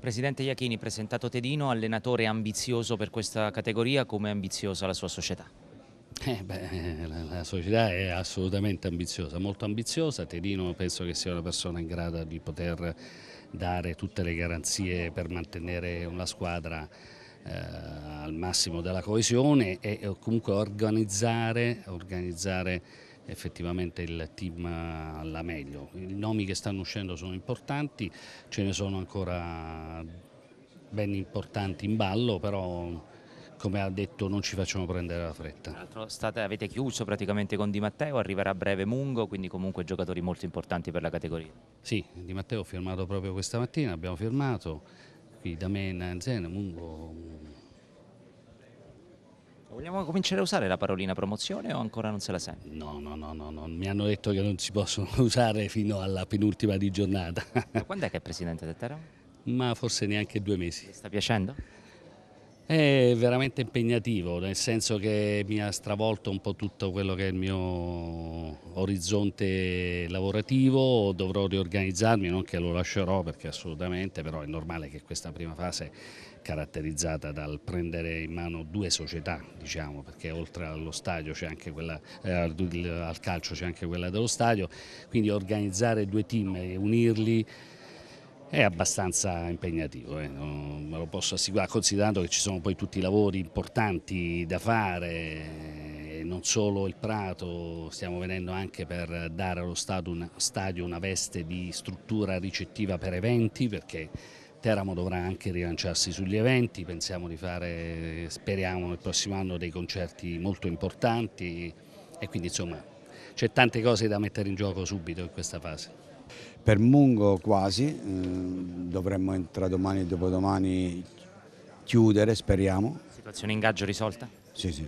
Presidente Iachini, presentato Tedino, allenatore ambizioso per questa categoria, come è ambiziosa la sua società? Eh beh, eh, la, società è assolutamente ambiziosa, molto ambiziosa, Tedino penso che sia una persona in grado di poter dare tutte le garanzie per mantenere una squadra eh, al massimo della coesione e, e eh, comunque organizzare, organizzare effettivamente il team alla meglio. I nomi che stanno uscendo sono importanti, ce ne sono ancora ben importanti in ballo, però come ha detto non ci facciamo prendere la fretta. State, avete chiuso praticamente con Di Matteo, arriverà a breve Mungo, quindi comunque giocatori molto importanti per la categoria. Sì, Di Matteo ha firmato proprio questa mattina, abbiamo firmato qui da me in Zene, Mungo Vogliamo cominciare a usare la parolina promozione o ancora non se la sente? No, no, no, no, no, mi hanno detto che non si possono usare fino alla penultima di giornata. Ma quando è che è presidente del Teramo? Ma forse neanche due mesi. Le sta piacendo? È veramente impegnativo, nel senso che mi ha stravolto un po' tutto quello che è il mio orizzonte lavorativo, dovrò riorganizzarmi, non che lo lascerò perché assolutamente, però è normale che questa prima fase caratterizzata dal prendere in mano due società, diciamo, perché oltre allo stadio c'è anche quella, eh, al calcio c'è anche quella dello stadio, quindi organizzare due team e unirli è abbastanza impegnativo, eh, me lo posso assicurare, considerando che ci sono poi tutti i lavori importanti da fare, eh, non solo il Prato, stiamo venendo anche per dare allo stadio una veste di struttura ricettiva per eventi, perché Teramo dovrà anche rilanciarsi sugli eventi, pensiamo di fare, speriamo nel prossimo anno, dei concerti molto importanti e quindi insomma c'è tante cose da mettere in gioco subito in questa fase. Per Mungo quasi, eh, dovremmo tra domani e dopodomani chiudere, speriamo. Situazione ingaggio risolta? Sì, sì.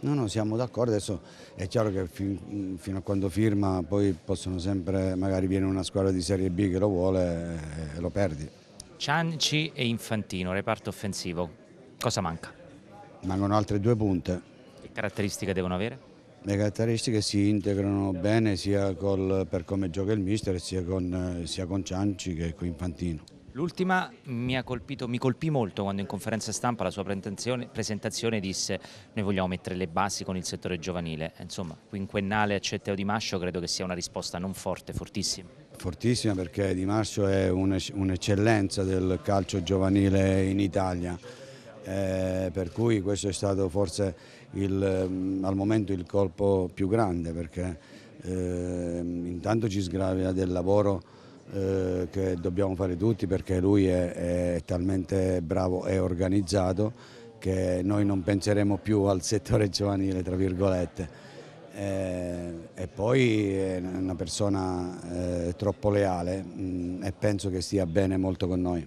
No, no, siamo d'accordo, adesso è chiaro che fin, fino a quando firma poi possono sempre, magari viene una squadra di Serie B che lo vuole e lo perdi. Cianci e Infantino, reparto offensivo, cosa manca? Mancano altre due punte. Che caratteristiche devono avere? Le caratteristiche si integrano bene sia col, per come gioca il mister sia con, sia con Cianci che con Infantino. L'ultima mi, mi colpì molto quando in conferenza stampa la sua presentazione disse noi vogliamo mettere le basi con il settore giovanile. Insomma, quinquennale a Di Mascio credo che sia una risposta non forte, fortissima. Fortissima perché Di Mascio è un'eccellenza del calcio giovanile in Italia eh, per cui questo è stato forse il, mm, al momento il colpo più grande perché eh, intanto ci sgravia del lavoro eh, che dobbiamo fare tutti perché lui è, è talmente bravo e organizzato che noi non penseremo più al settore giovanile tra virgolette eh, e poi è una persona eh, troppo leale mm, e penso che stia bene molto con noi.